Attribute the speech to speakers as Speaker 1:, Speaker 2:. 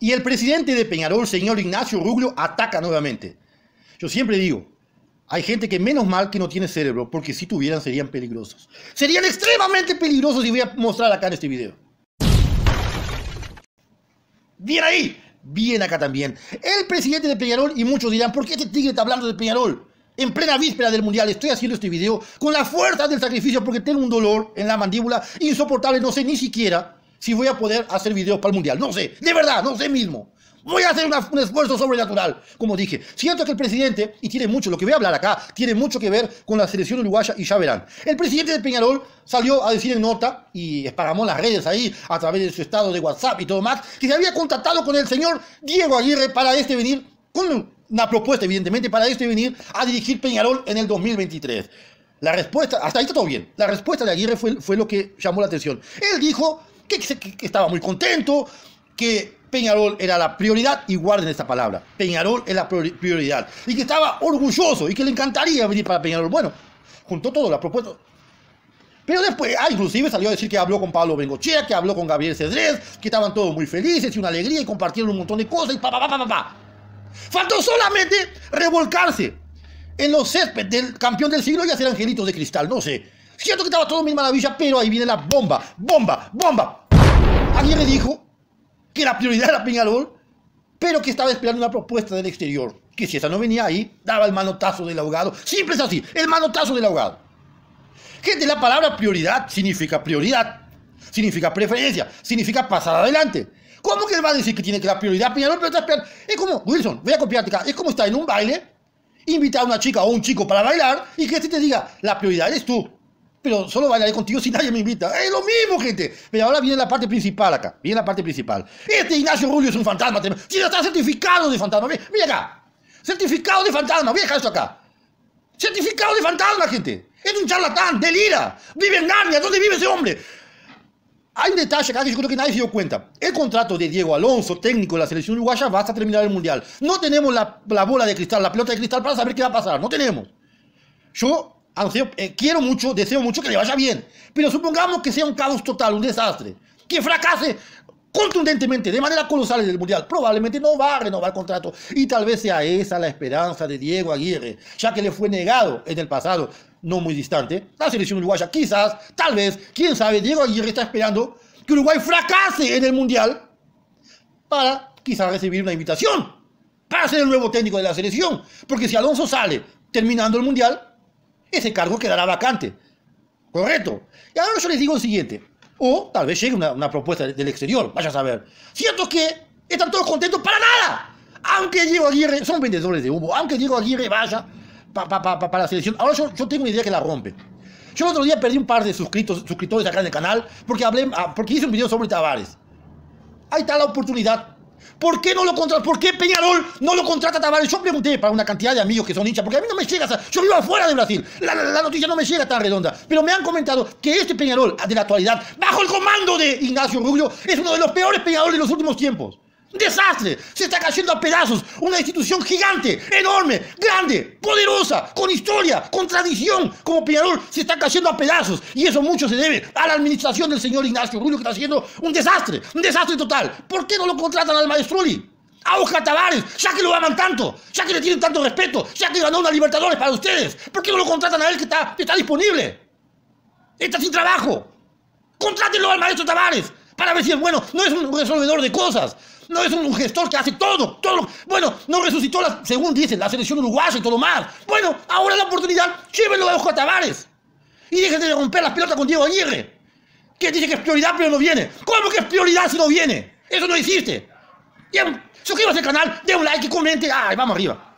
Speaker 1: Y el presidente de Peñarol, señor Ignacio Ruglio, ataca nuevamente. Yo siempre digo, hay gente que menos mal que no tiene cerebro, porque si tuvieran serían peligrosos. Serían extremadamente peligrosos y voy a mostrar acá en este video. Bien ahí, bien acá también. El presidente de Peñarol y muchos dirán, ¿por qué este tigre está hablando de Peñarol? En plena víspera del Mundial estoy haciendo este video con la fuerza del sacrificio porque tengo un dolor en la mandíbula insoportable, no sé ni siquiera si voy a poder hacer videos para el mundial. No sé, de verdad, no sé mismo. Voy a hacer un esfuerzo sobrenatural, como dije. Siento que el presidente, y tiene mucho, lo que voy a hablar acá, tiene mucho que ver con la selección uruguaya y ya verán. El presidente de Peñarol salió a decir en nota, y esparramó las redes ahí, a través de su estado de WhatsApp y todo más, que se había contactado con el señor Diego Aguirre para este venir, con una propuesta evidentemente, para este venir a dirigir Peñarol en el 2023. La respuesta, hasta ahí está todo bien. La respuesta de Aguirre fue, fue lo que llamó la atención. Él dijo que, estaba muy contento, que Peñarol era la prioridad, y guarden esta palabra, Peñarol es la prioridad, y que estaba orgulloso y que le encantaría venir para Peñarol. Bueno, juntó todo, la propuesta. Pero después, ah, inclusive salió a decir que habló con Pablo Bengochea, que habló con Gabriel Cedrés, que estaban todos muy felices y una alegría y compartieron un montón de cosas y pa, pa, pa, pa, pa. Faltó solamente revolcarse en los céspedes del campeón del siglo y hacer angelitos de cristal, no sé. Cierto que estaba todo mi maravilla pero ahí viene la bomba, bomba, bomba. alguien le dijo que la prioridad era Peñarol, pero que estaba esperando una propuesta del exterior. Que si esa no venía ahí, daba el manotazo del ahogado. Siempre es así, el manotazo del ahogado. Gente, la palabra prioridad significa prioridad, significa preferencia, significa pasar adelante. ¿Cómo que él va a decir que tiene que la prioridad Peñarol, pero está esperando? Es como, Wilson, voy a copiarte acá, es como estar en un baile, invitar a una chica o un chico para bailar y que este te diga, la prioridad eres tú, pero solo bailaré contigo si nadie me invita. Es lo mismo, gente. Pero ahora viene la parte principal acá. Viene la parte principal. Este Ignacio Rubio es un fantasma. Si ya está certificado de fantasma. Mira acá. Certificado de fantasma. Voy a dejar esto acá. Certificado de fantasma, gente. Es un charlatán, delira. Vive en Narnia. ¿Dónde vive ese hombre? Hay un detalle acá que yo creo que nadie se dio cuenta. El contrato de Diego Alonso, técnico de la selección uruguaya, va hasta terminar el mundial. No tenemos la, la bola de cristal, la pelota de cristal para saber qué va a pasar. No tenemos. Yo eh, quiero mucho, deseo mucho que le vaya bien. Pero supongamos que sea un caos total, un desastre. Que fracase contundentemente, de manera colosal en el Mundial. Probablemente no va a renovar el contrato. Y tal vez sea esa la esperanza de Diego Aguirre, ya que le fue negado en el pasado, no muy distante, la selección uruguaya. Quizás, tal vez, quién sabe, Diego Aguirre está esperando que Uruguay fracase en el Mundial para quizás recibir una invitación para ser el nuevo técnico de la selección. Porque si Alonso sale terminando el Mundial, ese cargo quedará vacante. Correcto. Y ahora yo les digo lo siguiente. O tal vez llegue una, una propuesta del exterior, vaya a saber. Cierto que están todos contentos para nada. Aunque Diego Aguirre, son vendedores de humo, aunque Diego Aguirre vaya para la selección. Ahora yo, yo tengo una idea que la rompe. Yo el otro día perdí un par de suscritos, suscriptores acá en el canal porque, hablé, ah, porque hice un video sobre Tavares. Ahí está la oportunidad ¿Por qué no lo contrata? ¿Por qué Peñarol no lo contrata a Tavares? Yo pregunté para una cantidad de amigos que son hinchas, porque a mí no me llega. Yo vivo afuera de Brasil. La, la, noticia no me llega tan redonda. Pero me han comentado que este Peñarol de la actualidad, bajo el comando de Ignacio Rubio, es uno de los peores Peñarol de los últimos tiempos desastre. Se está cayendo a pedazos una institución gigante, enorme, grande, poderosa, con historia, con tradición, como Peñarol se está cayendo a pedazos. Y eso mucho se debe a la administración del señor Ignacio Rubio, que está haciendo un desastre, un desastre total. ¿Por qué no lo contratan al maestro Uli? a Oscar Tavares, ya que lo aman tanto, ya que le tienen tanto respeto, ya que ganó una Libertadores para ustedes, ¿por qué no lo contratan a él que está, está disponible? Está sin trabajo. Contrátenlo al maestro Tavares, a ver si es bueno. No es un resolvedor de cosas. No es un gestor que hace todo, todo. Bueno, no resucitó, la, según dicen, la selección uruguaya y todo más. Bueno, ahora la oportunidad, llévenlo a Ojo Tavares. Y déjense de romper la pelota con Diego Aguirre. Que dice que es prioridad, pero no viene. ¿Cómo que es prioridad si no viene? Eso no existe. suscríbase al canal, dé un like y comente. ¡Ay, vamos arriba!